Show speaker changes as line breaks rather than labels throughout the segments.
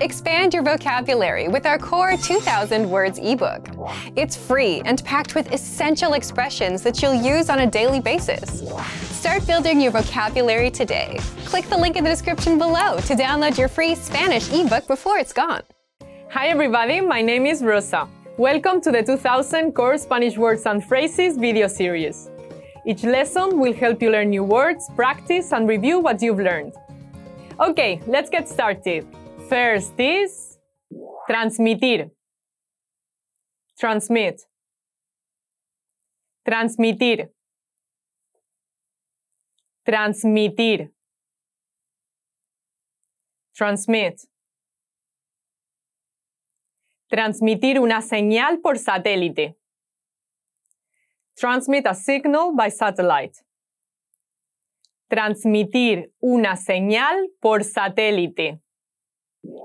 Expand your vocabulary with our Core 2000 Words ebook. It's free and packed with essential expressions that you'll use on a daily basis. Start building your vocabulary today. Click the link in the description below to download your free Spanish ebook before it's gone. Hi everybody, my name is Rosa. Welcome to the 2000 Core Spanish Words and Phrases video series. Each lesson will help you learn new words, practice, and review what you've learned. Okay, let's get started. First is transmitir. Transmit. Transmitir. Transmitir. Transmit. Transmitir una señal por satélite. Transmit a signal by satellite. Transmitir una señal por satélite.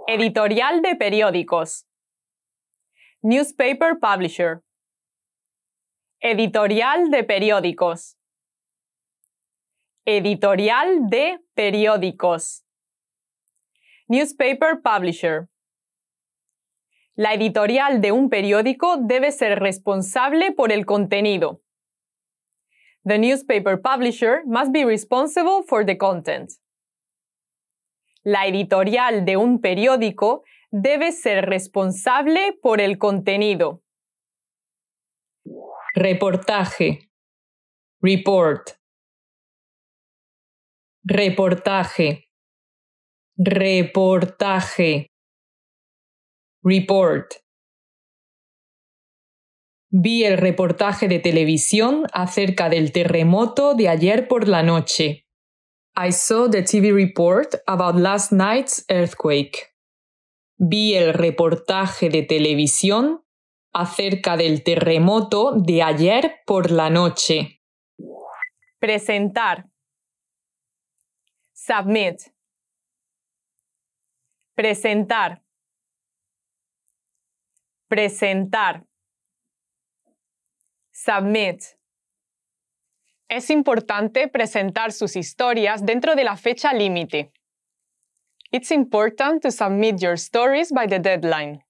Editorial de periódicos. Newspaper Publisher. Editorial de periódicos. Editorial de periódicos. Newspaper Publisher. La editorial de un periódico debe ser responsable por el contenido. The newspaper publisher must be responsible for the content la editorial de un periódico debe ser responsable por el contenido.
Reportaje. Report. Reportaje. Reportaje. Report. Vi el reportaje de televisión acerca del terremoto de ayer por la
noche. I saw the TV report about last night's earthquake. Vi el reportaje de televisión acerca del terremoto de ayer por la noche. Presentar. Submit. Presentar. Presentar. Submit es importante presentar sus historias dentro de la fecha límite. It's important to submit your stories by the deadline.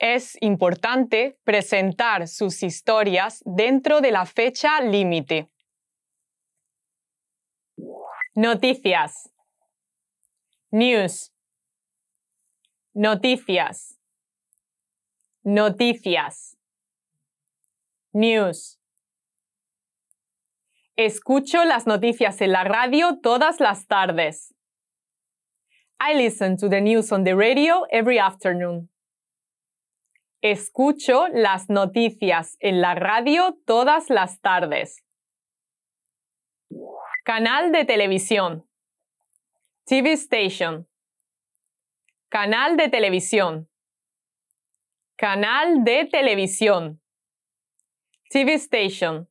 Es importante presentar sus historias dentro de la fecha límite. Noticias. News. Noticias. Noticias. News. Escucho las noticias en la radio todas las tardes. I listen to the news on the radio every afternoon. Escucho las noticias en la radio todas las tardes. Canal de televisión. TV station. Canal de televisión. Canal de televisión. TV station.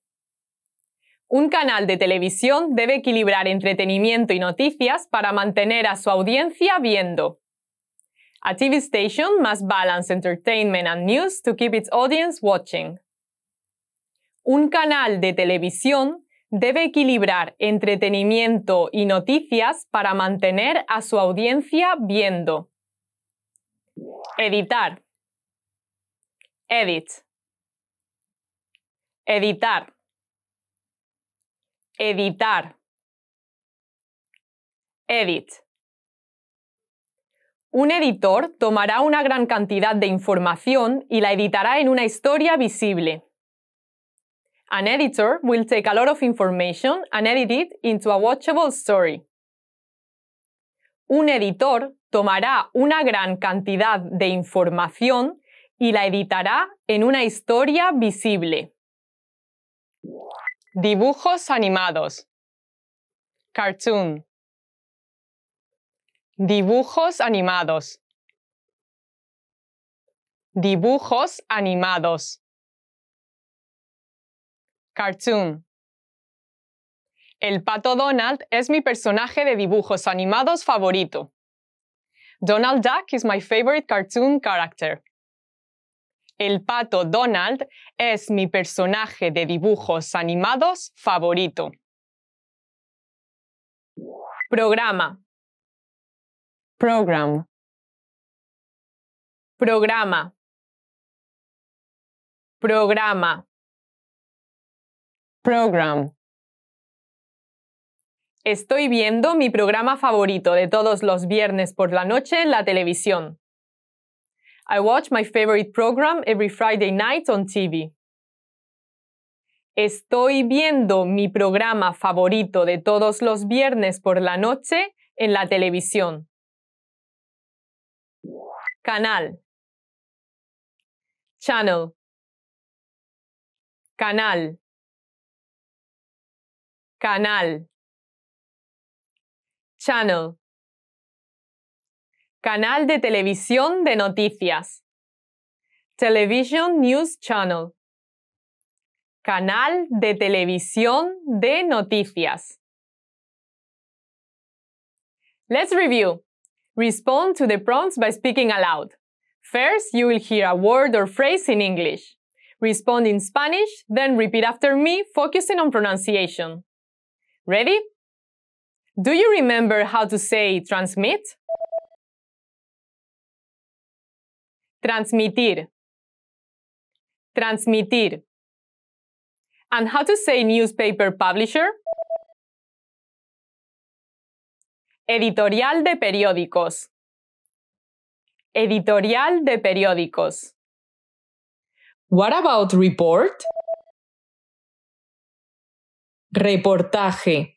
Un canal de televisión debe equilibrar entretenimiento y noticias para mantener a su audiencia viendo. A TV station must balance entertainment and news to keep its audience watching. Un canal de televisión debe equilibrar entretenimiento y noticias para mantener a su audiencia viendo. Editar. Edit.
Editar editar, edit.
Un editor tomará una gran cantidad de información y la editará en una historia visible. An editor will take a lot of information and edit it into a watchable story. Un editor tomará una gran cantidad de información y la editará en una
historia visible. Dibujos animados. Cartoon. Dibujos animados. Dibujos animados. Cartoon. El pato Donald es mi personaje de dibujos animados favorito.
Donald Duck is my favorite cartoon character. El pato Donald es mi personaje de dibujos animados favorito.
Programa. Program. Programa. Programa. Program. Estoy viendo mi programa favorito de todos los viernes por la noche
en la televisión. I watch my favorite program every Friday night on TV. Estoy viendo mi programa favorito de todos los viernes por la noche en la televisión.
Canal. Channel. Canal. Canal. Channel. Canal de televisión de noticias. Television News Channel. Canal de televisión de noticias. Let's review. Respond
to the prompts by speaking aloud. First, you will hear a word or phrase in English. Respond in Spanish, then repeat after me, focusing on pronunciation.
Ready? Do you remember how to say transmit? transmitir, transmitir. And how to say newspaper publisher? Editorial de periódicos. Editorial de periódicos. What about report? Reportaje.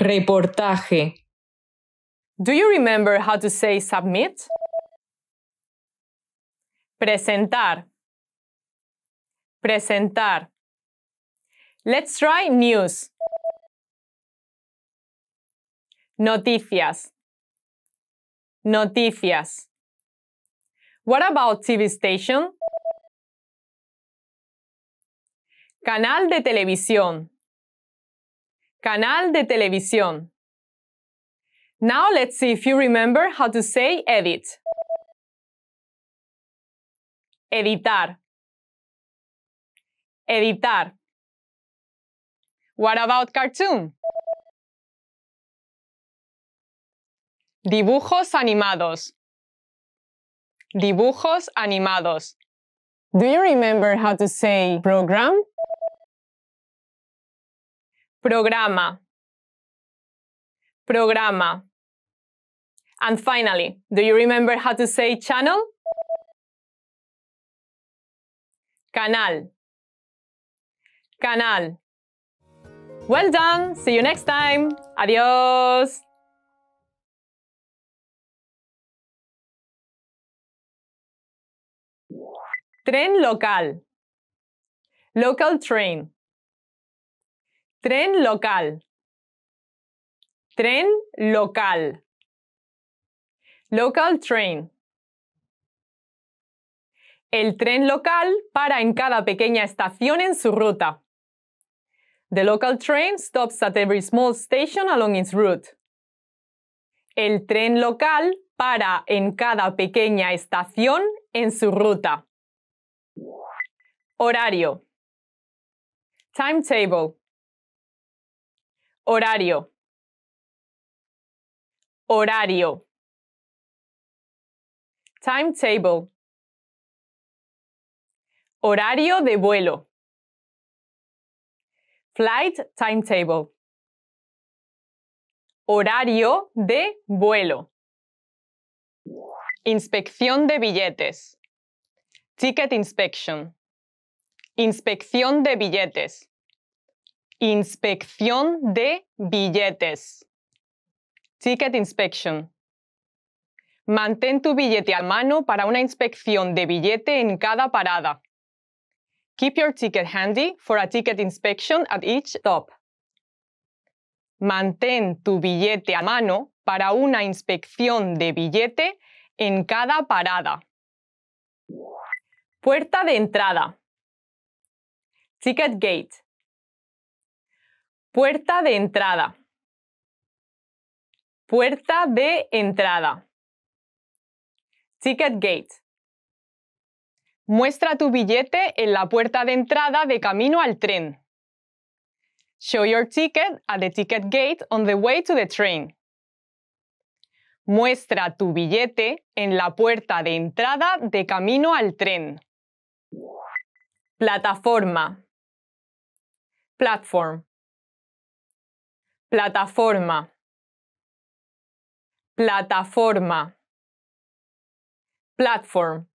Reportaje. Do you remember
how to say submit? presentar,
presentar. Let's try news. Noticias, noticias. What about TV station? Canal de televisión. Canal de televisión. Now let's see if you remember how to say edit editar, editar. What about cartoon? Dibujos animados. Dibujos animados. Do you remember how to say program? Programa. Programa. And finally, do you remember how to say channel? canal, canal. Well done. See you next time. Adiós. Tren local. Local train. Tren local. Tren local. Local train. El tren local
para en cada pequeña estación en su ruta. The local train stops at every small station along its route. El tren local para en cada pequeña estación en su ruta.
Horario. Timetable. Horario. Horario. Timetable. Horario de vuelo. Flight timetable. Horario de vuelo. Inspección de billetes. Ticket inspection.
Inspección de billetes. Inspección de billetes. Ticket inspection. Mantén tu billete a mano para una inspección de billete en cada parada. Keep your ticket handy for a ticket inspection at each stop. Mantén tu billete a mano para una inspección
de billete en cada parada. Puerta de entrada. Ticket gate. Puerta de entrada. Puerta de entrada. Ticket gate. Muestra tu
billete en la puerta de entrada de camino al tren. Show your ticket at the ticket gate on the way to the train. Muestra tu billete en la puerta de entrada de camino al tren.
Plataforma. Platform. Plataforma. Plataforma. Platform.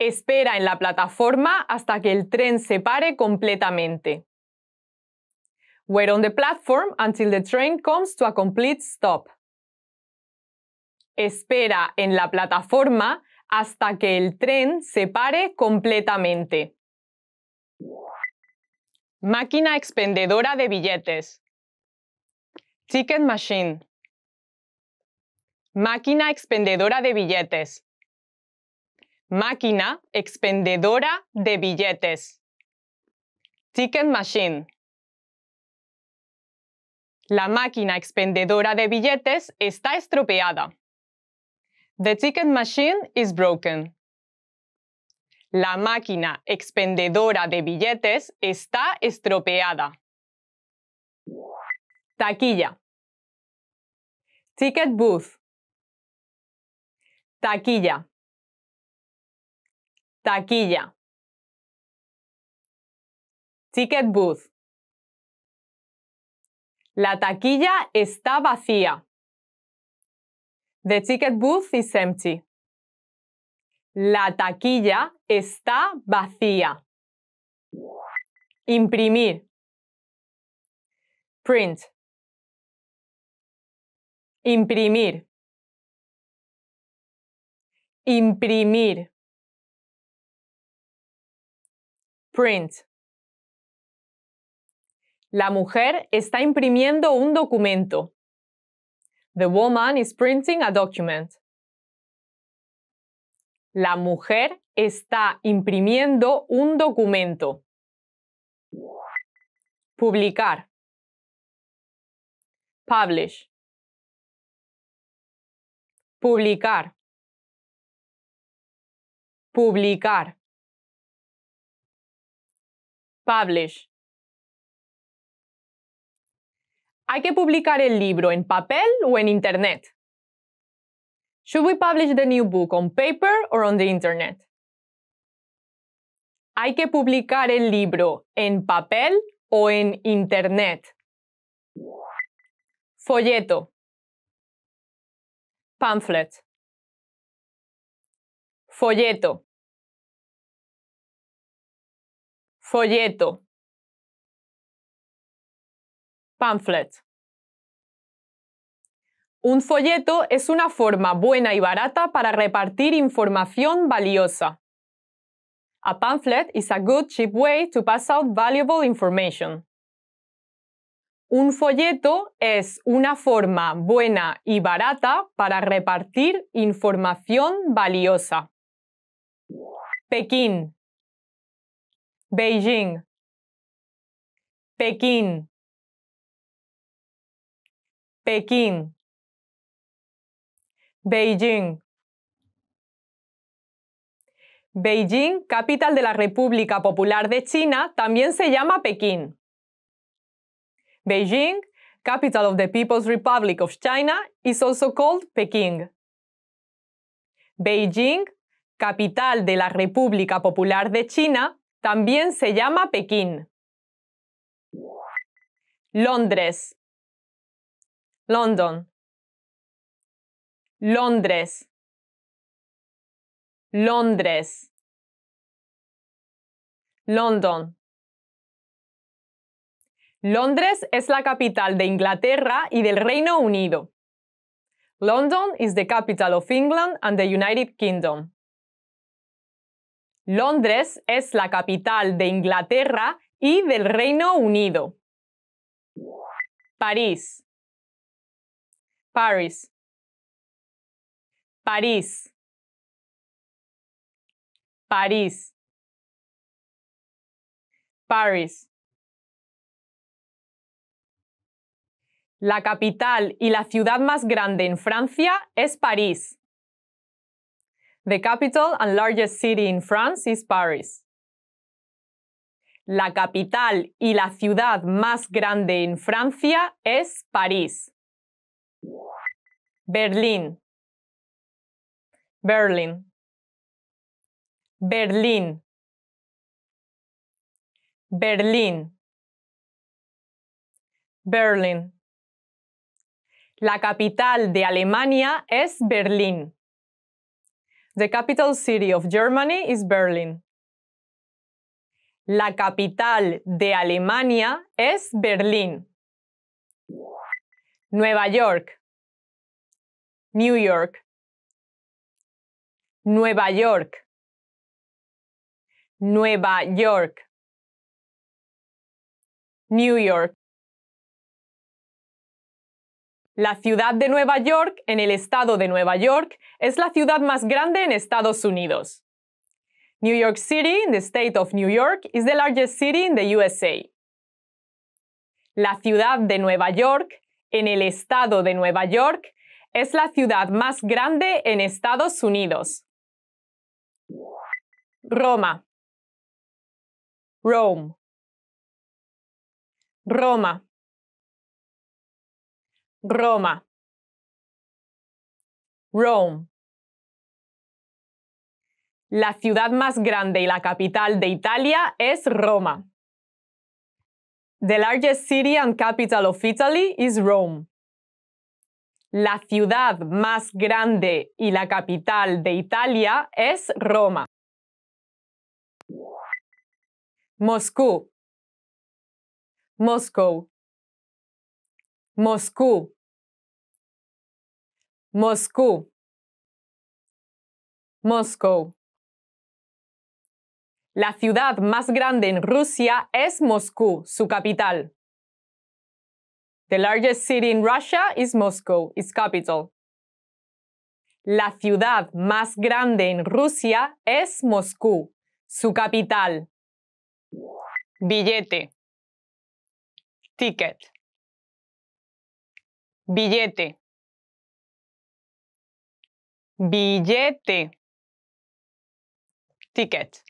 Espera en la plataforma hasta que el tren se pare completamente. Wait on the platform until the train comes to a complete stop. Espera en la plataforma hasta que el tren se pare completamente. Máquina expendedora de billetes. Ticket machine. Máquina expendedora de billetes. Máquina expendedora de billetes. Ticket Machine.
La máquina expendedora de billetes está estropeada. The ticket machine is broken.
La máquina expendedora de billetes está estropeada.
Taquilla. Ticket booth. Taquilla taquilla, ticket booth. La taquilla está vacía. The ticket booth is empty. La taquilla está vacía. Imprimir. Print. Imprimir. Imprimir. print. La mujer está imprimiendo un documento. The woman
is printing a document. La mujer está
imprimiendo un documento. Publicar. Publish. Publicar. Publicar. Publish. ¿Hay que publicar el libro en papel o en Internet?
Should we publish the new book on paper or on the Internet?
¿Hay que publicar el libro en papel o en Internet? Folleto. Pamphlet. Folleto. folleto, pamphlet. Un folleto
es una forma buena y barata para repartir información valiosa. A pamphlet is a good cheap way to pass out valuable information. Un folleto es una forma buena y barata
para repartir información valiosa. Pekín, Beijing, Pekín, Pekín, Beijing.
Beijing, capital de la República Popular de China, también se llama Pekín. Beijing, capital of the People's Republic of China, is also called Peking. Beijing, capital de la República
Popular de China, también se llama Pekín. Londres. London. Londres. Londres. London. Londres es la capital de Inglaterra y del Reino Unido.
London is the capital of England and the United Kingdom. Londres es la capital de Inglaterra y del Reino Unido.
París. París, París. París. París. La capital y la ciudad más grande en Francia
es París. The capital and largest city in France is Paris. La capital y la ciudad más
grande en Francia es París. Berlín. Berlín. Berlín. Berlín. Berlín. La capital de Alemania
es Berlín. The capital city of Germany is
Berlin. La capital de Alemania es Berlín. Nueva York. New York. Nueva York. Nueva York. New York. La ciudad de Nueva York, en
el estado de Nueva York, es la ciudad más grande en Estados Unidos. New York City, in the state of New York, is the largest city in the USA. La ciudad de Nueva York, en el estado de Nueva York, es la
ciudad más grande en Estados Unidos. Roma. Rome. Roma. Roma. Rome. La ciudad más grande y la capital de Italia es Roma. The largest
city and capital of Italy is Rome. La ciudad más grande y la capital de Italia es Roma.
Moscú. Moscú. Moscú, Moscú, Moscú. La ciudad más grande en Rusia es Moscú, su capital.
The largest city in Russia is Moscow, its capital. La ciudad más grande en Rusia es Moscú,
su capital. Billete. Ticket billete, billete, ticket,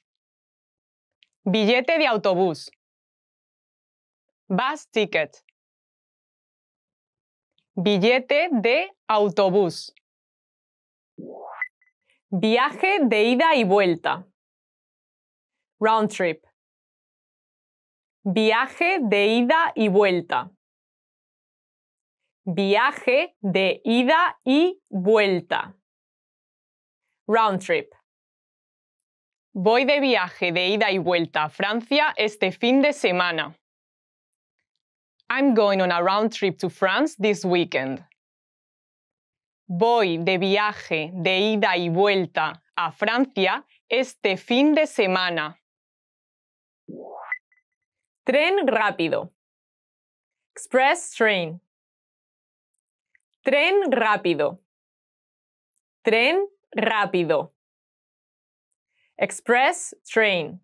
billete de autobús, bus ticket, billete de autobús, viaje de ida y vuelta, round trip, viaje de ida y vuelta viaje de ida y vuelta. Round trip. Voy
de viaje de ida y vuelta a Francia este fin de semana. I'm going on a round trip to France this weekend. Voy de viaje de ida y vuelta a Francia este fin
de semana. Tren rápido. Express train. Tren rápido. Tren rápido. Express train.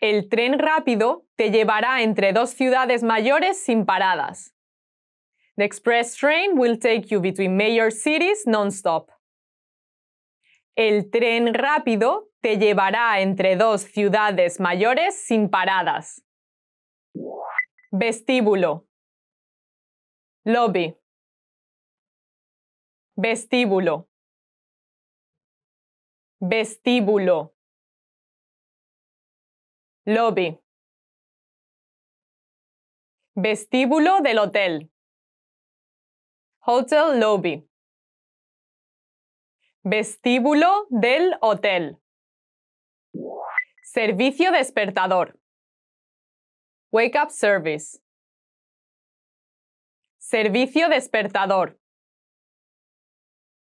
El tren rápido te llevará
entre dos ciudades mayores sin paradas. The express train will take you between major cities non-stop. El tren rápido te llevará entre dos ciudades mayores sin paradas.
Vestíbulo lobby, vestíbulo, vestíbulo, lobby, vestíbulo del hotel, hotel lobby, vestíbulo del hotel, servicio despertador, wake up service Servicio despertador.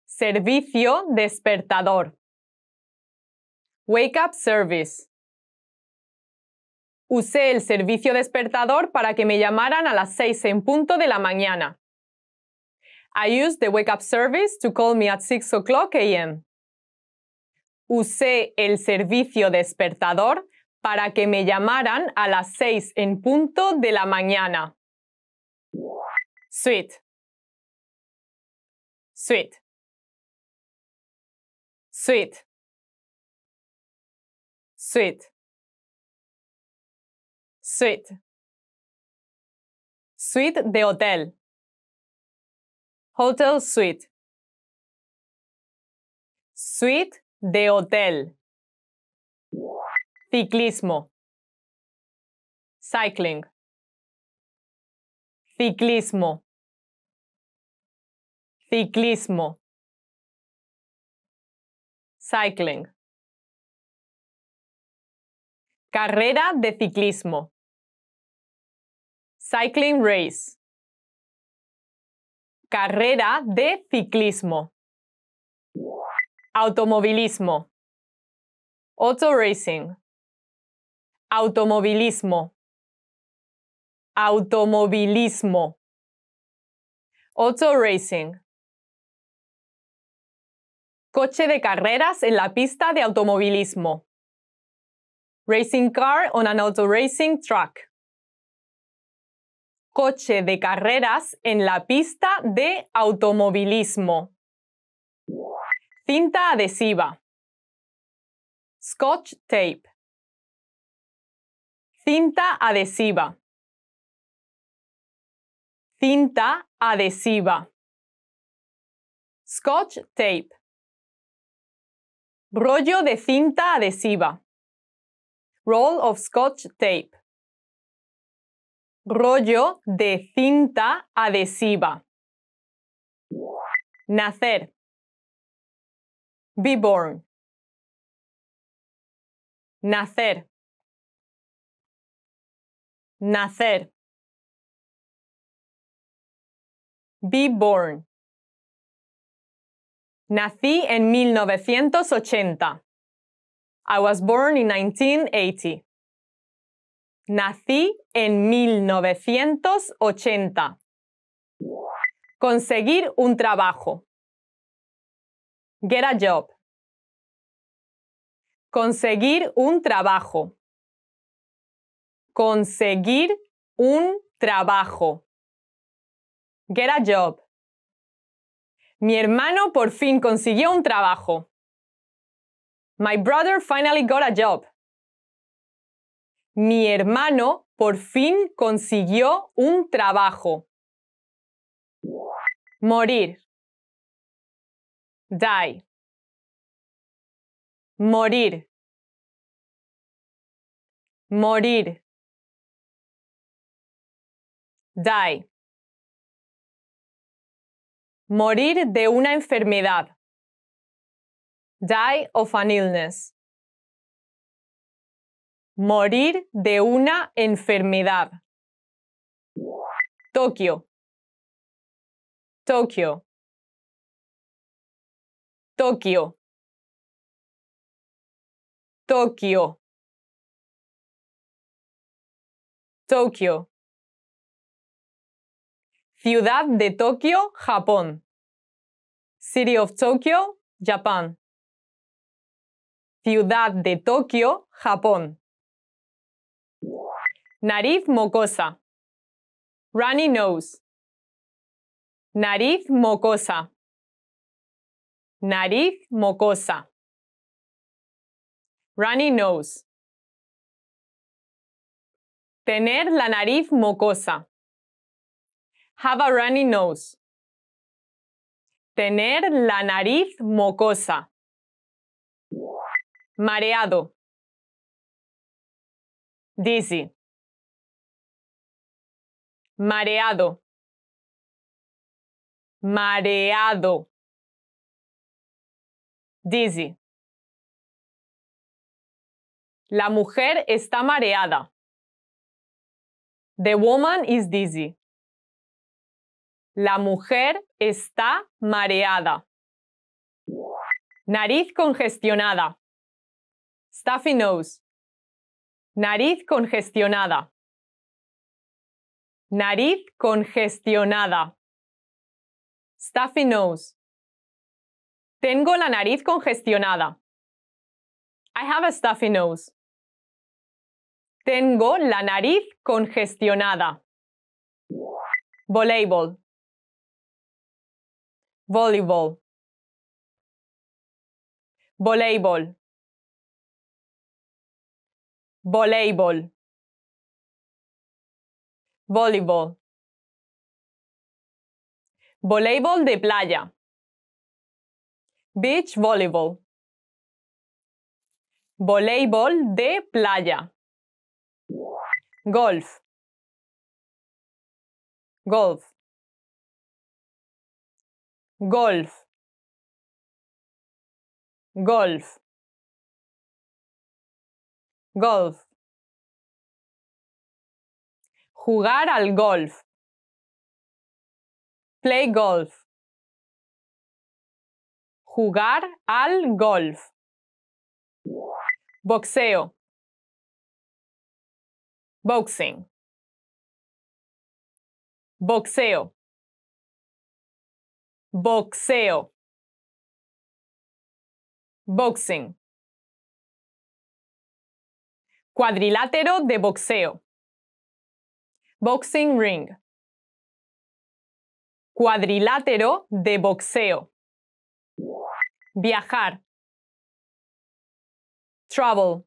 Servicio despertador. Wake up service. Usé el servicio
despertador para que me llamaran a las seis en punto de la mañana. I used the wake up service to call me at 6 o'clock a.m. Usé el servicio despertador para que me llamaran a las seis en
punto de la mañana sweet, sweet, sweet, sweet, sweet, suite de hotel, hotel suite, suite de hotel, ciclismo, cycling, ciclismo Ciclismo. Cycling. Carrera de ciclismo. Cycling race. Carrera de ciclismo. Automovilismo. Auto racing. Automovilismo. Automovilismo. Auto racing coche de carreras en la pista de automovilismo. Racing car on an auto racing track.
Coche de carreras en la pista de
automovilismo. Cinta adhesiva. Scotch tape. Cinta adhesiva. Cinta adhesiva. Scotch tape. Rollo de cinta adhesiva. Roll of Scotch Tape. Rollo de cinta adhesiva. Nacer. Be born. Nacer. Nacer. Be born. Nací en 1980. I was born in 1980. Nací en 1980. Conseguir un trabajo. Get a job. Conseguir un trabajo. Conseguir un trabajo. Get a job. Mi hermano por fin consiguió un trabajo. My brother finally got a job. Mi hermano por fin consiguió un trabajo. Morir. Die. Morir. Morir. Die. Morir de una enfermedad. Die of an illness. Morir de una enfermedad. Tokio. Tokio. Tokio. Tokio. Tokio. Ciudad de Tokio, Japón. City of Tokyo, Japón. Ciudad de Tokio, Japón. Nariz mocosa. Runny nose. Nariz mocosa. Nariz mocosa. Runny nose. Tener la nariz mocosa. Have a runny nose. Tener la nariz mocosa. Mareado. Dizzy. Mareado. Mareado. Dizzy. La mujer está mareada. The woman is dizzy. La mujer está
mareada. Nariz congestionada.
Stuffy nose. Nariz congestionada. Nariz congestionada. Stuffy nose. Tengo la nariz congestionada. I have a stuffy nose. Tengo la nariz congestionada. Voleibol. Volleyball, voleibol, voleibol, voleibol, voleibol de playa, beach volleyball voleibol de playa, golf, golf golf, golf, golf. Jugar al golf. Play golf. Jugar al golf. Boxeo. Boxing. Boxeo boxeo, boxing, cuadrilátero de boxeo, boxing ring, cuadrilátero de boxeo, viajar, travel,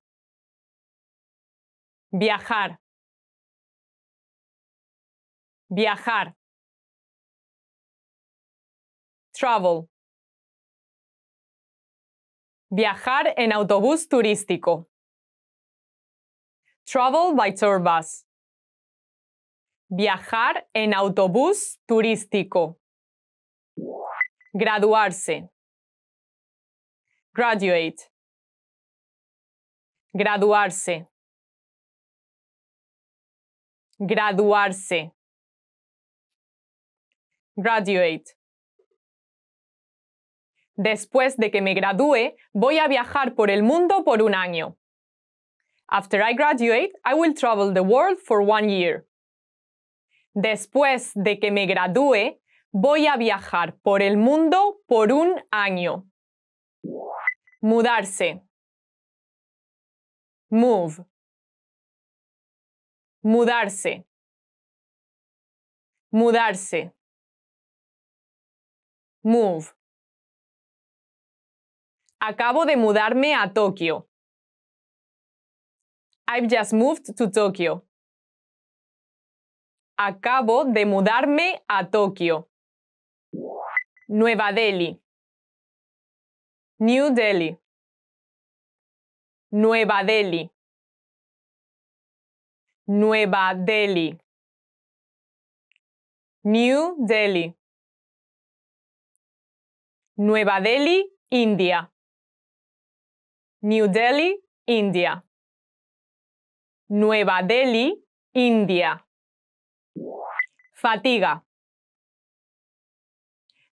viajar, viajar. Travel. Viajar en autobús turístico. Travel by tour bus. Viajar en autobús turístico. Graduarse. Graduate. Graduarse. Graduarse. Graduate. Después de que me gradúe, voy a viajar por el mundo
por un año. After I graduate, I will travel the world for one year. Después de que me gradúe, voy a viajar por
el mundo por un año. Mudarse. Move. Mudarse. Mudarse. Move. Acabo de mudarme a Tokio. I've just moved to Tokyo. Acabo de mudarme a Tokio. Nueva Delhi. New Delhi. Nueva Delhi. Nueva Delhi. New Delhi. Nueva Delhi, India. New Delhi, India. Nueva Delhi, India. Fatiga.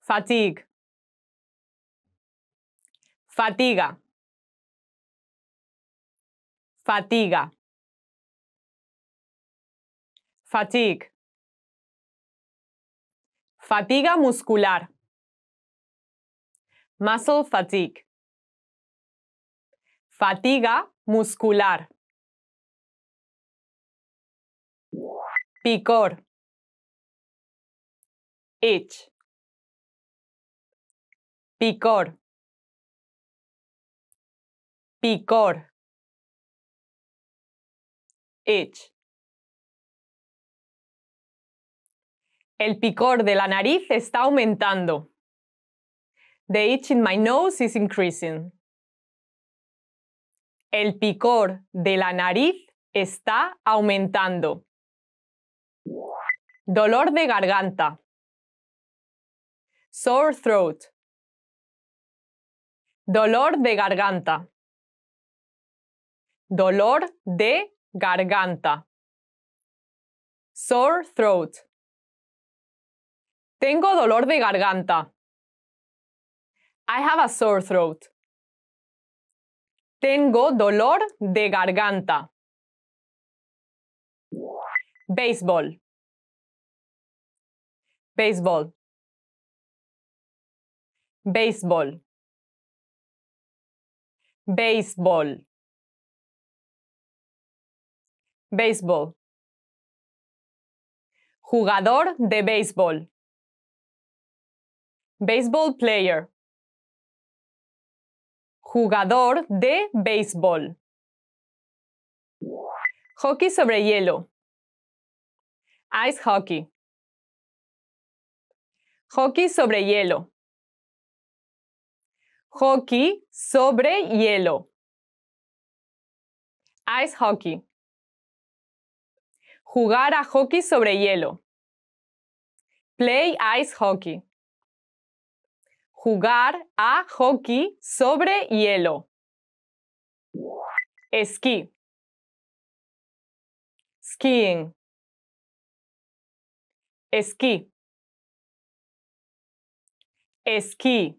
Fatigue. Fatiga. Fatiga. Fatigue. Fatiga muscular. Muscle fatigue. Fatiga muscular. Picor. Itch. Picor. Picor. Itch. El picor de la nariz está aumentando. The itch in my nose is increasing.
El picor de la nariz está aumentando.
Dolor de garganta. Sore throat. Dolor de garganta. Dolor de garganta. Sore throat. Tengo dolor de garganta. I have a sore throat. Tengo dolor de garganta. Béisbol. Béisbol. Béisbol. Béisbol. Béisbol. Jugador de béisbol. Baseball player. Jugador de béisbol. Hockey sobre hielo. Ice hockey. Hockey sobre hielo. Hockey sobre hielo. Ice hockey. Jugar a hockey sobre hielo. Play ice hockey. Jugar a hockey sobre hielo. Esquí. Skiing. Esquí. Esquí.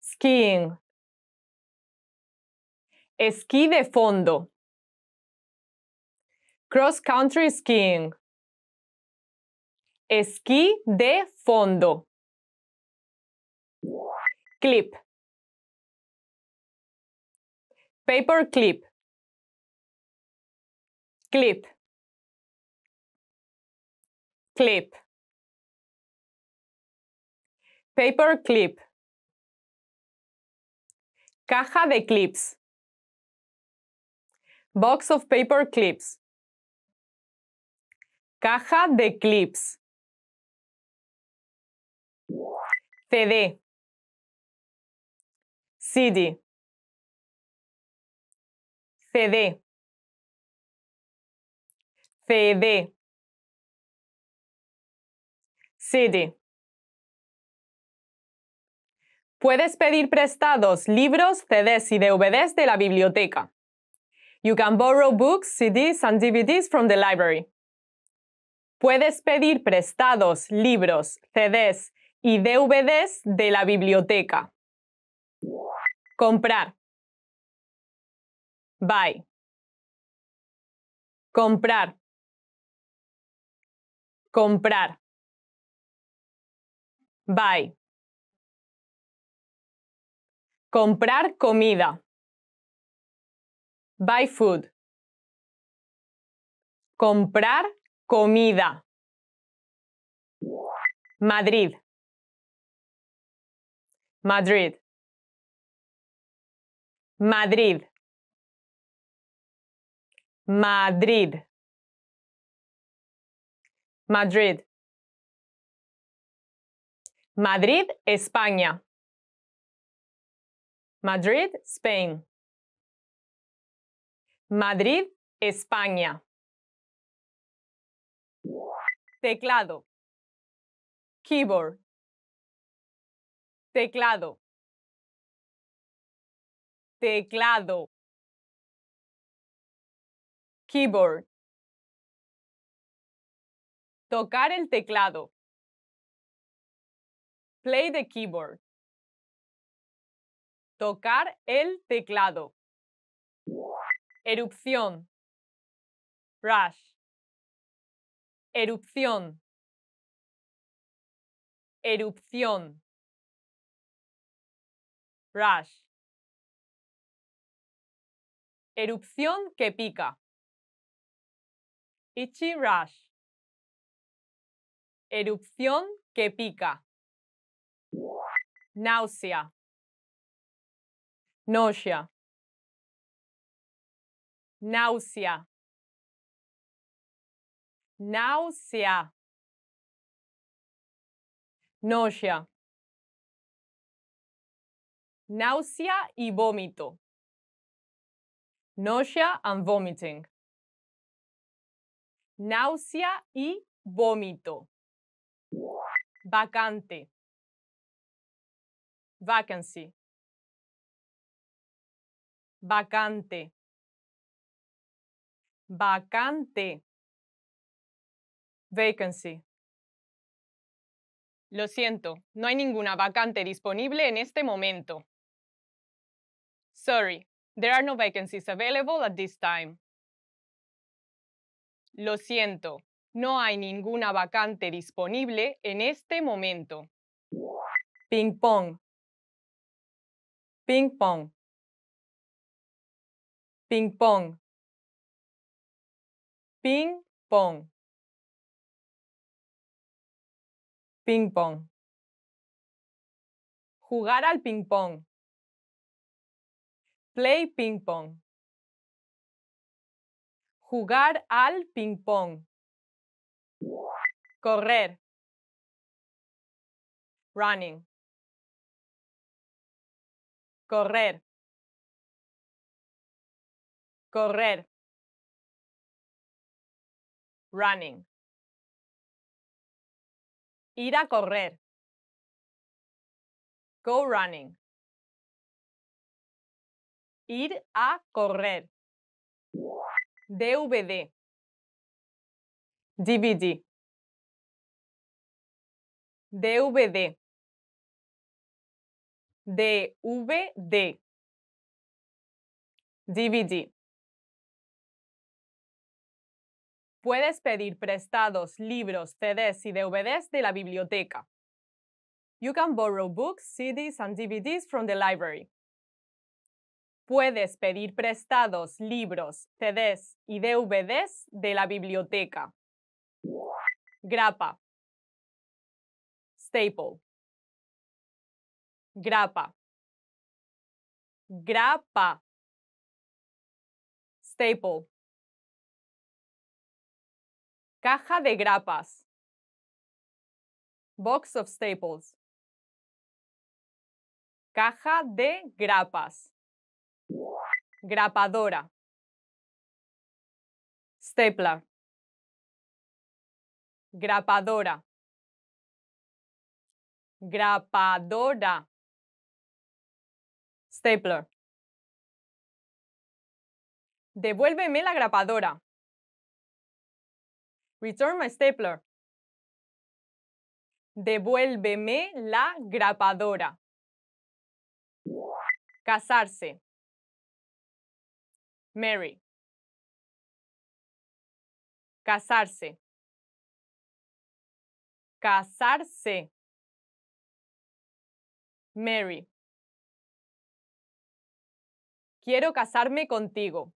Skiing. Esquí de fondo. Cross country skiing. Esquí de fondo. Clip. Paper clip. Clip. Clip. Paper clip. Caja de clips. Box of paper clips. Caja de clips. CD, CD, CD, CD, CD. Puedes pedir prestados
libros, CDs y DVDs de la biblioteca. You can borrow books, CDs and DVDs from the library. Puedes pedir prestados libros,
CDs y DVDs de la biblioteca. Comprar. Buy. Comprar. Comprar. Buy. Comprar comida. Buy food. Comprar comida. Madrid. Madrid. Madrid. Madrid. Madrid. Madrid, España. Madrid, Spain. Madrid, España. Teclado. Keyboard teclado, teclado, keyboard, tocar el teclado, play the keyboard, tocar el teclado, erupción, rush, erupción, erupción. Rush. Erupción que pica. Itchy rash Erupción que pica. Náusea. Nausea. Náusea. Náusea. Nausea náusea y vómito. Nausea and vomiting. Náusea y vómito. Vacante. Vacancy. Vacante. Vacante. Vacancy. Lo siento, no hay ninguna vacante disponible en este momento.
Sorry, there are no vacancies available at this time. Lo siento, no hay ninguna vacante disponible en este
momento. Ping pong. Ping pong. Ping pong. Ping pong. Ping pong. Jugar al ping pong. Play ping pong. Jugar al ping pong. Correr. Running. Correr. Correr. Running. Ir a correr. Go running. Ir a correr. DVD. DVD. DVD. DVD. DVD. Puedes pedir prestados libros, CDs y DVDs de la biblioteca.
You can borrow books, CDs and DVDs from the library puedes pedir prestados libros, CDs y DVDs
de la biblioteca. Grapa. Staple. Grapa. Grapa. Staple. Caja de grapas. Box of staples. Caja de grapas grapadora, stapler, grapadora, grapadora, stapler. Devuélveme la grapadora. Return my stapler. Devuélveme la grapadora. Casarse. Mary. Casarse. Casarse. Mary. Quiero casarme contigo.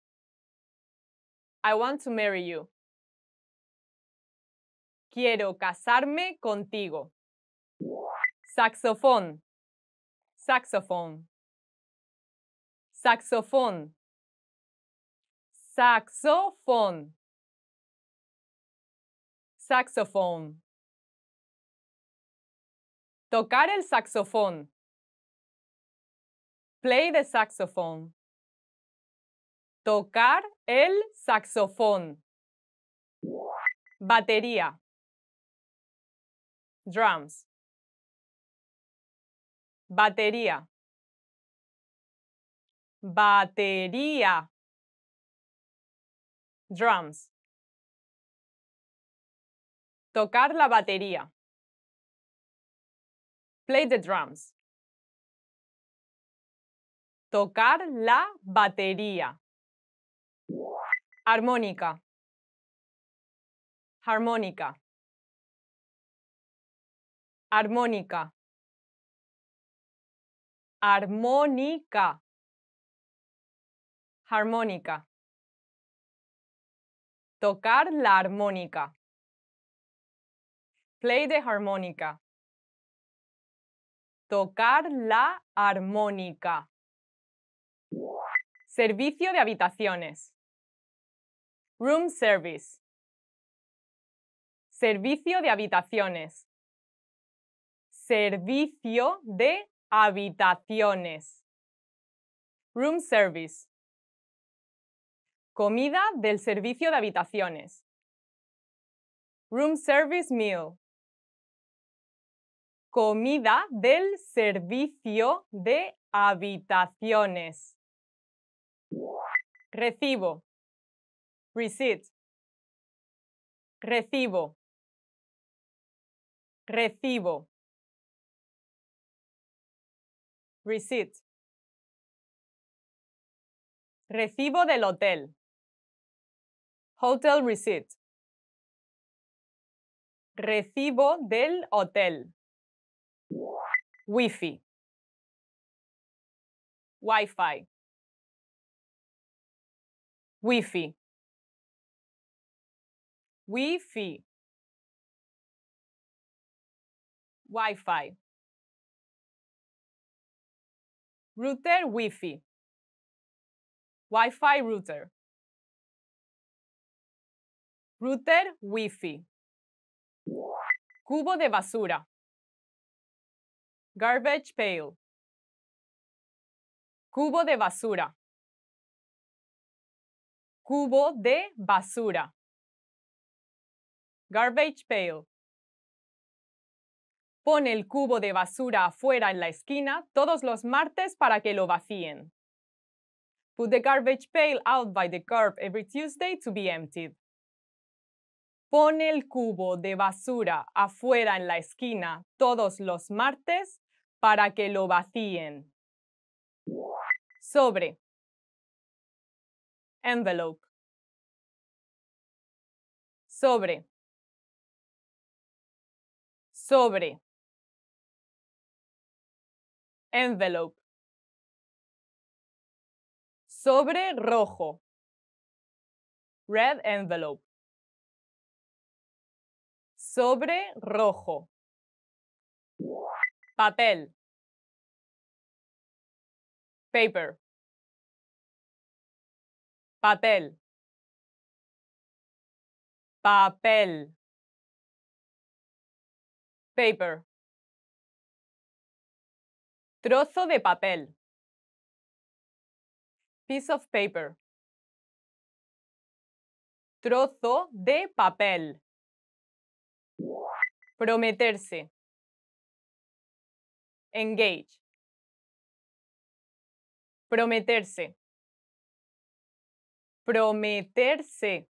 I want to marry you. Quiero casarme contigo. Saxofón. Saxofón. Saxofón saxofón, saxofón. Tocar el saxofón. Play the saxophone. Tocar el saxofón. Batería. Drums. Batería. Batería. Drums. Tocar la batería. Play the drums. Tocar la batería. Armónica. Armónica. Armónica. Armónica. Armónica. Tocar la armónica. Play de armónica Tocar la armónica. Servicio de habitaciones. Room service. Servicio de habitaciones. Servicio de habitaciones. Room service. Comida del servicio de habitaciones. Room service meal.
Comida del servicio de habitaciones.
Recibo. Receipt. Recibo. Recibo. Receipt. Recibo del hotel. Hotel receipt. Recibo del hotel. Wi-Fi. Wi-Fi. Wi-Fi. Wi-Fi. Router Wi-Fi. Wi-Fi router. Router Wi-Fi. Cubo de basura. Garbage pail. Cubo de basura. Cubo de basura. Garbage pail.
Pon el cubo de basura afuera en la esquina todos los martes para que lo vacíen. Put the garbage pail out by the curb every Tuesday to be emptied. Pone el cubo de basura afuera en la esquina
todos los martes para que lo vacíen. Sobre. Envelope. Sobre. Sobre. Envelope. Sobre rojo. Red envelope. Sobre rojo. Papel. Paper. Papel. Papel. Paper. Trozo de papel. Piece of paper. Trozo de papel prometerse, engage, prometerse, prometerse,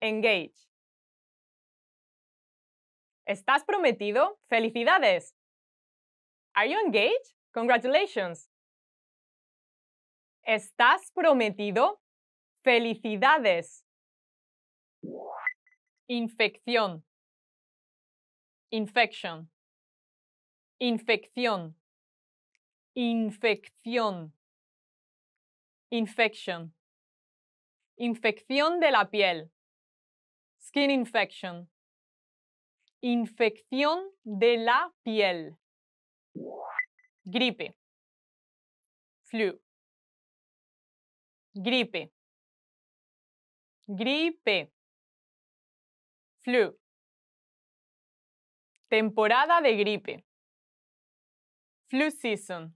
engage. ¿Estás prometido? ¡Felicidades! Are you engaged? Congratulations. ¿Estás prometido? ¡Felicidades! infección, infection, infección, infección, infection, infección de la piel, skin infection, infección de la piel, gripe, flu, gripe, gripe Flu. Temporada de gripe. Flu season.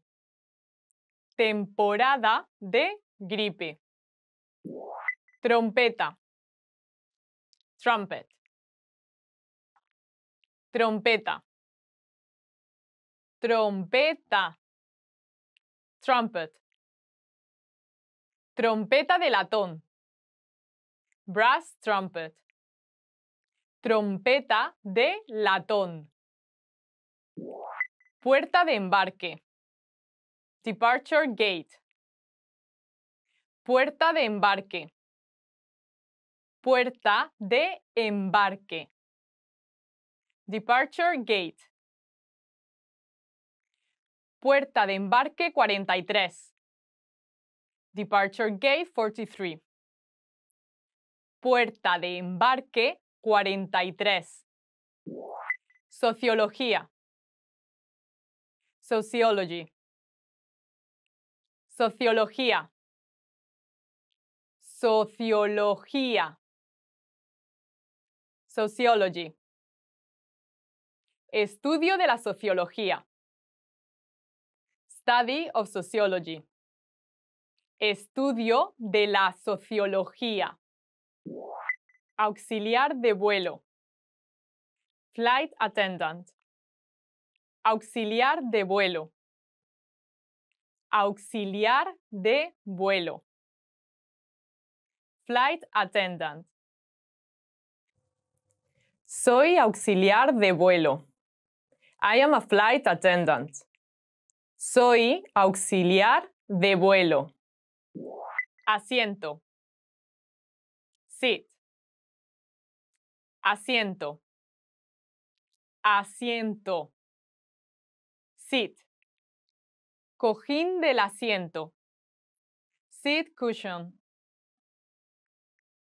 Temporada de gripe. Trompeta. Trumpet. Trompeta. Trompeta. Trumpet. Trompeta de latón. Brass trumpet. Trompeta de latón. Puerta de embarque. Departure Gate. Puerta de embarque. Puerta de embarque. Departure Gate. Puerta de embarque 43. Departure Gate 43.
Puerta de embarque 43.
Sociología. Sociology. Sociología. Sociología. Sociology. Estudio de la sociología. Study
of sociology. Estudio de la sociología.
Auxiliar de vuelo. Flight attendant. Auxiliar de vuelo. Auxiliar de vuelo. Flight
attendant.
Soy auxiliar de
vuelo. I am a flight attendant. Soy
auxiliar de vuelo. Asiento. Sit asiento, asiento, Sit. cojín del asiento, Sit cushion,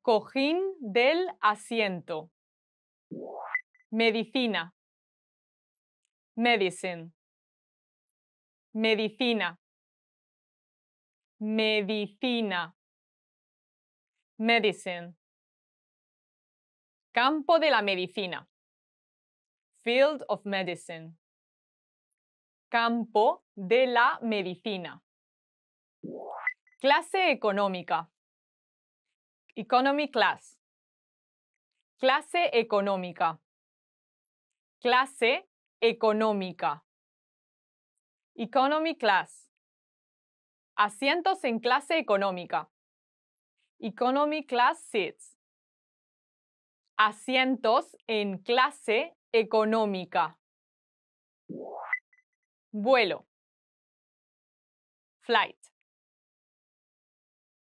cojín del asiento, medicina, medicine, medicina, medicina, medicine Campo de la medicina. Field of medicine. Campo de la medicina. Clase económica. Economy class. Clase económica. Clase económica. Economy class.
Asientos en clase económica. Economy class
seats asientos en clase económica. Vuelo. Flight.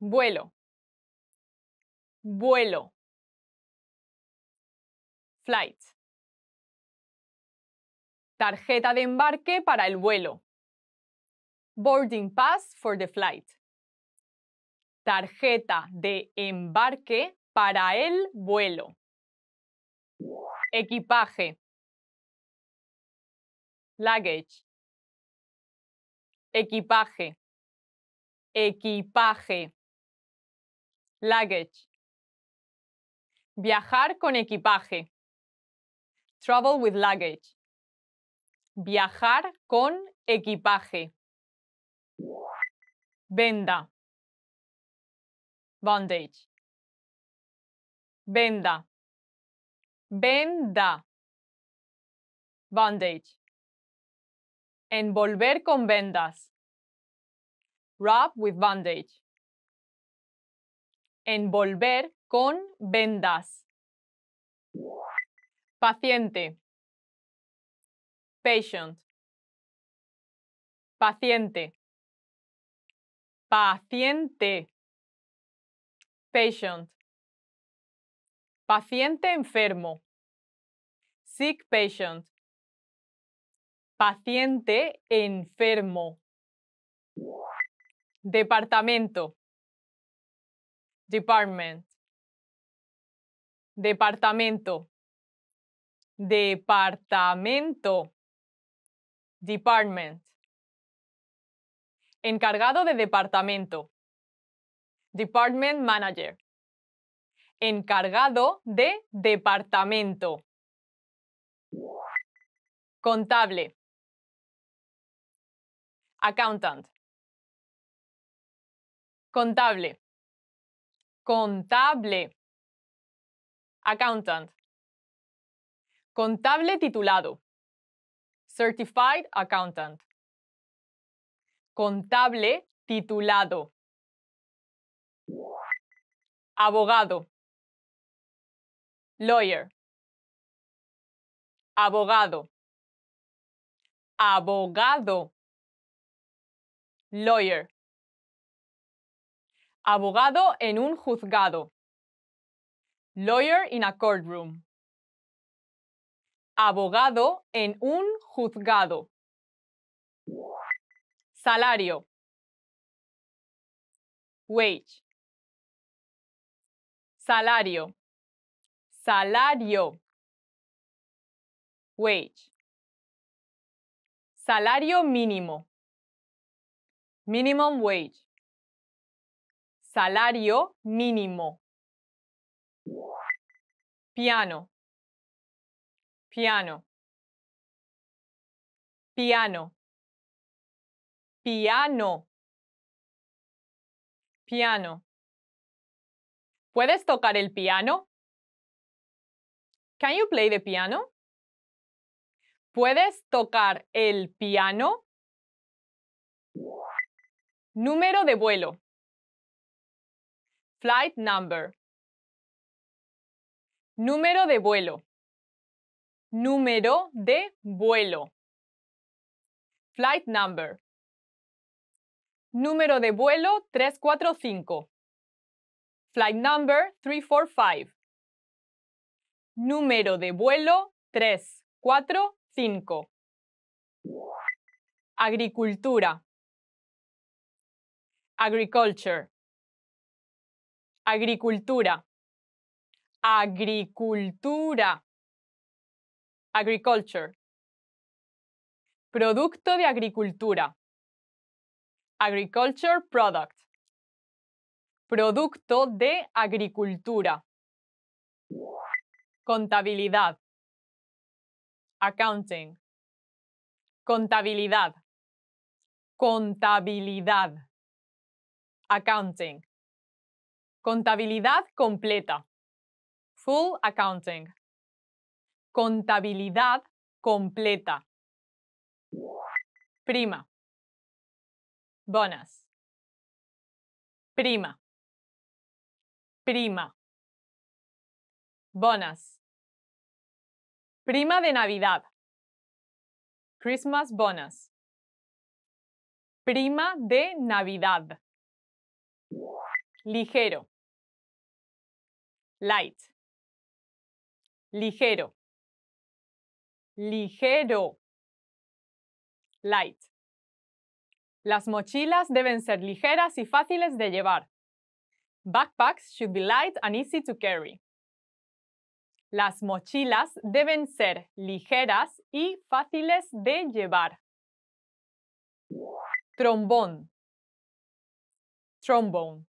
Vuelo. Vuelo. Flight. Tarjeta de embarque para el vuelo.
Boarding pass for the flight. Tarjeta de embarque
para el vuelo equipaje, luggage, equipaje, equipaje, luggage. Viajar con equipaje. Travel with luggage. Viajar con equipaje. Venda. Bondage. Venda. Venda. bandage Envolver con vendas. Wrap with bandage. Envolver con vendas. Paciente. Patient. Paciente. Paciente. Patient. Paciente enfermo. Sick patient. Paciente enfermo. Departamento. Department. Departamento. Departamento. Department. Encargado de departamento. Department Manager encargado de departamento. Contable. Accountant. Contable. Contable. Accountant. Contable titulado. Certified Accountant. Contable titulado. Abogado lawyer, abogado, abogado, lawyer, abogado en un juzgado, lawyer in a courtroom, abogado en un juzgado, salario, wage, salario Salario. Wage. Salario mínimo. Minimum wage. Salario mínimo. Piano. Piano. Piano. Piano. Piano. ¿Puedes tocar el piano? Can you play the piano? ¿Puedes tocar el piano? Número de vuelo. Flight number. Número de vuelo. Número de vuelo. Flight number. Número de vuelo 345. Flight number 345. Número de vuelo 3, 4, 5. Agricultura. Agriculture. Agricultura. Agricultura. Agriculture. Producto de agricultura. Agriculture product. Producto de agricultura. Contabilidad. Accounting. Contabilidad. Contabilidad. Accounting. Contabilidad completa. Full accounting. Contabilidad completa. Prima. Bonas. Prima. Prima. Bonas. Prima de Navidad. Christmas bonus. Prima de Navidad. Ligero. Light. Ligero. Ligero. Light. Las mochilas
deben ser ligeras y fáciles de llevar. Backpacks should be light and easy to carry. Las mochilas deben ser ligeras
y fáciles de llevar. Trombón. Trombón.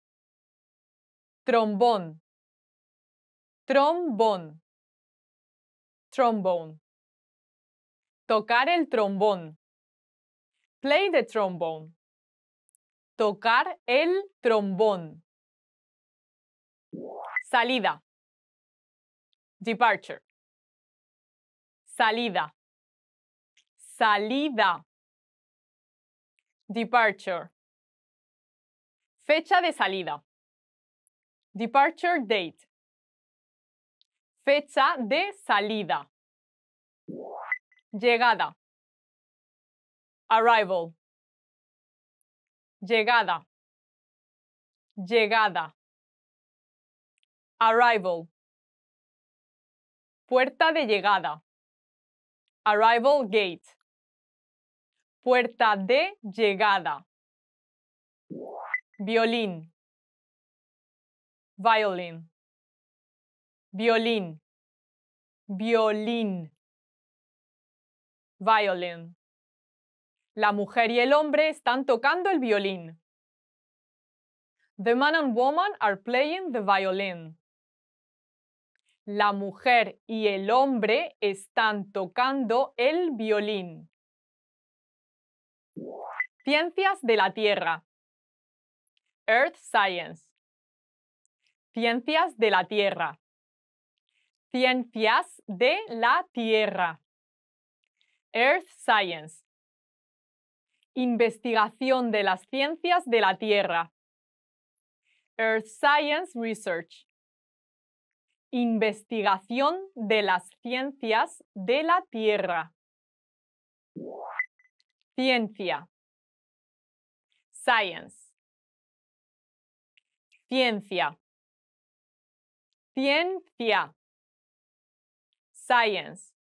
Trombón. Trombón. trombón Tocar el trombón. Play the trombone. Tocar el trombón. Salida. Departure. Salida. Salida. Departure. Fecha de salida. Departure date. Fecha de salida. Llegada. Arrival. Llegada. Llegada. Arrival. Puerta de llegada. Arrival gate. Puerta de llegada. Violín. Violin. Violín. Violín. Violin. La mujer y el hombre están tocando el
violín. The man and woman are playing the violin la mujer y el hombre están tocando
el violín. Ciencias de la Tierra. Earth Science. Ciencias de
la Tierra. Ciencias de la Tierra. Earth Science. Investigación de las ciencias de la Tierra. Earth Science Research. Investigación de las ciencias de la Tierra.
Ciencia. Science. Ciencia. Ciencia. Science.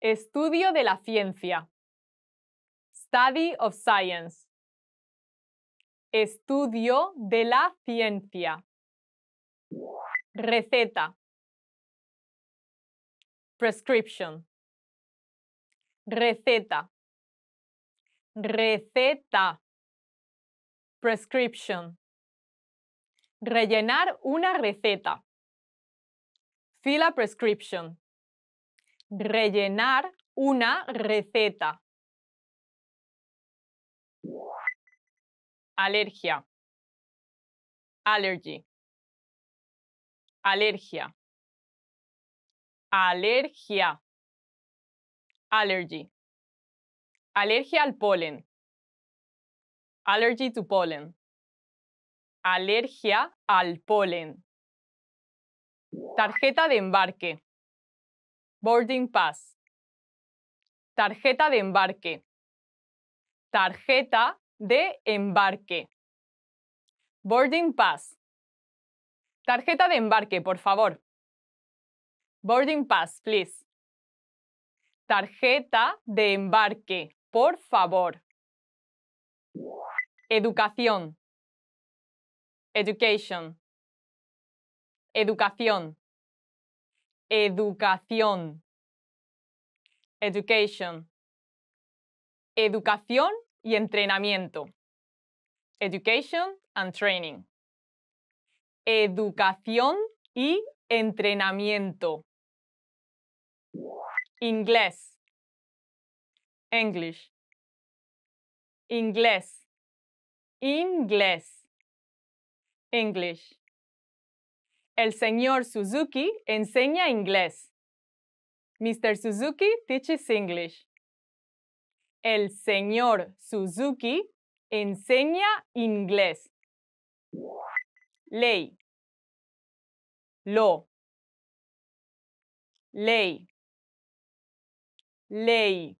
Estudio de la ciencia. Study of science. Estudio de la ciencia receta, prescription, receta, receta, prescription, rellenar una receta, fill a prescription, rellenar una receta, alergia, allergy alergia, alergia, allergy, alergia al polen, allergy to pollen, alergia al polen, tarjeta de embarque, boarding pass, tarjeta de embarque, tarjeta de embarque, boarding pass Tarjeta de embarque, por favor. Boarding pass, please. Tarjeta de embarque, por favor. Educación. Education. Educación. Educación. Education. Educación y entrenamiento.
Education and training educación
y entrenamiento. Inglés. English. Inglés. Inglés. English. El señor Suzuki enseña inglés. Mr. Suzuki
teaches English. El señor Suzuki
enseña inglés ley, lo, ley, ley,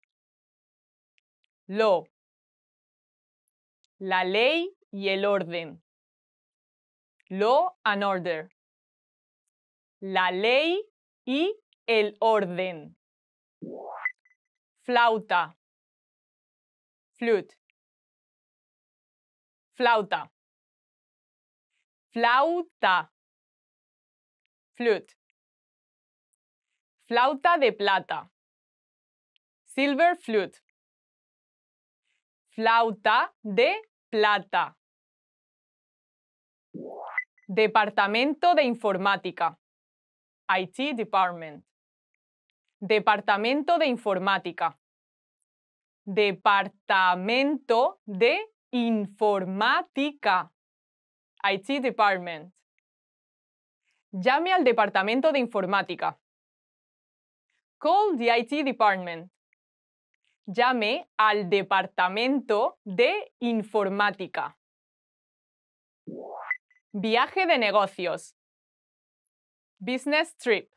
lo, la ley y el orden, lo and order, la ley y el orden, flauta, flute, flauta flauta, flute, flauta de plata, silver flute, flauta de plata, departamento
de informática, IT department, departamento de informática, departamento de informática. IT Department. Llame al Departamento de Informática. Call the IT Department. Llame al Departamento de Informática. Viaje de negocios. Business trip.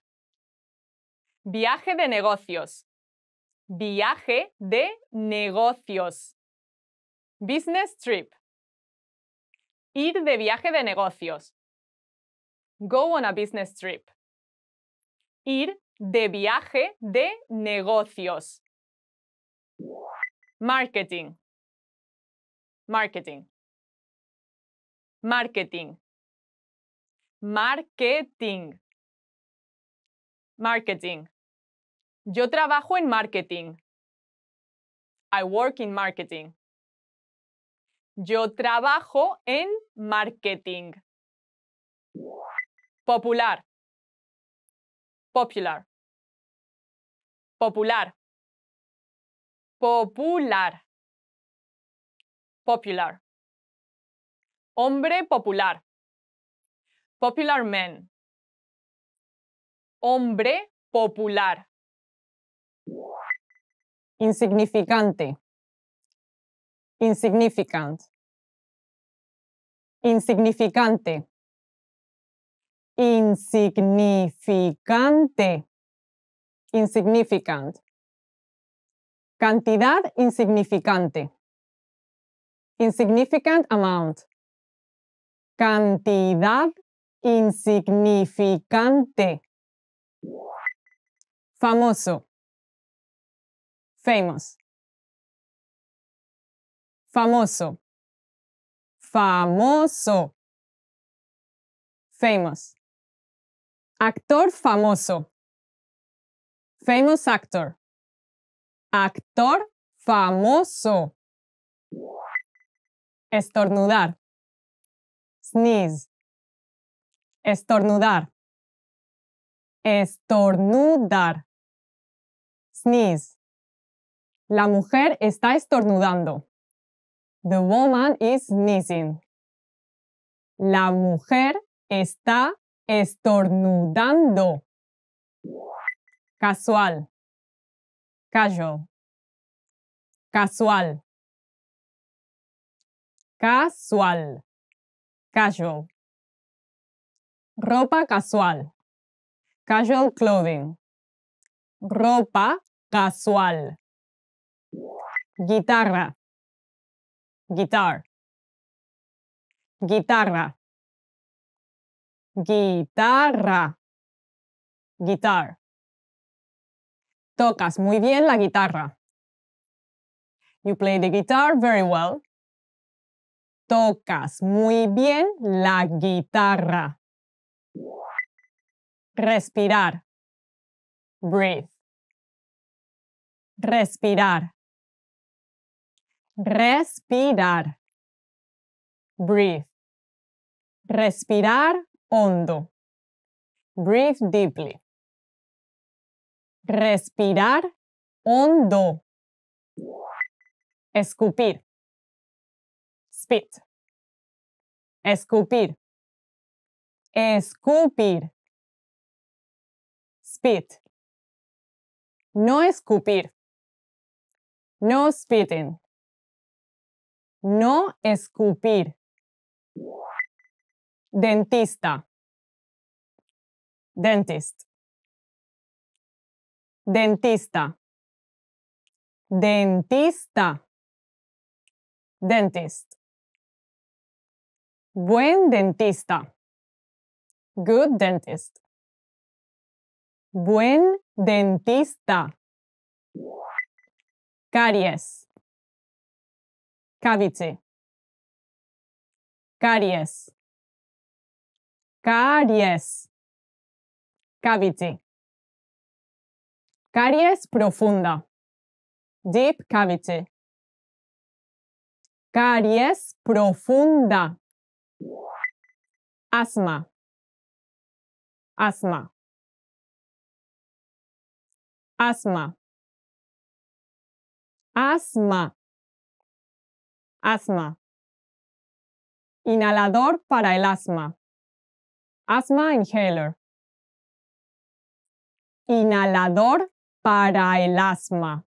Viaje de negocios.
Viaje de negocios. Business trip. Ir de viaje de negocios.
Go on a business trip. Ir de viaje de
negocios. Marketing. Marketing. Marketing. Marketing. Marketing. Yo trabajo en marketing. I work in marketing. Yo trabajo en marketing. Popular. Popular. Popular. Popular. Popular. Hombre popular. Popular man. Hombre popular. Insignificante. Insignificante insignificante, insignificante, insignificant, cantidad insignificante, insignificant amount, cantidad insignificante, famoso, famous Famoso. Famoso. Famous. Actor famoso. Famous actor. Actor famoso. Estornudar. Sneeze. Estornudar. Estornudar. Sneeze. La mujer está estornudando. The woman is sneezing. La mujer está estornudando. Casual. Casual. Casual. Casual. Casual. Ropa casual. Casual clothing. Ropa casual. Guitarra guitar, guitarra, guitarra, guitar. Tocas muy bien la guitarra. You play the guitar very well. Tocas muy bien la guitarra. Respirar. Breathe. Respirar. Respirar. Breathe. Respirar hondo. Breathe deeply. Respirar hondo. Escupir. Spit. Escupir. Escupir. Spit. No escupir. No spitting. No escupir. Dentista. Dentist. Dentista. Dentista. Dentist. Buen dentista. Good dentist. Buen dentista. Caries. Cavity Caries. Caries. Cavity. Caries profunda. Deep cavity. Caries profunda. Asma. Asma. Asma. Asma. Asma. Inhalador para el asma. Asthma inhaler. Inhalador para el
asma.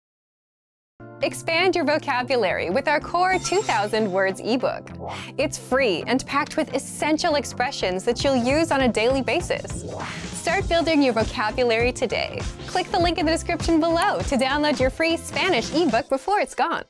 Expand your vocabulary with our core 2000
words ebook. It's free and packed with essential expressions that you'll use on a daily
basis. Start building your vocabulary today. Click the link in the description below to download your free Spanish ebook before it's gone.